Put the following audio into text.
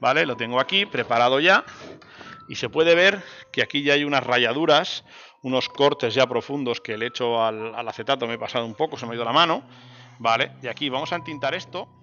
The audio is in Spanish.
¿vale? Lo tengo aquí preparado ya y se puede ver que aquí ya hay unas rayaduras, unos cortes ya profundos que le he hecho al, acetato, me he pasado un poco, se me ha ido la mano, ¿vale? Y aquí vamos a entintar esto.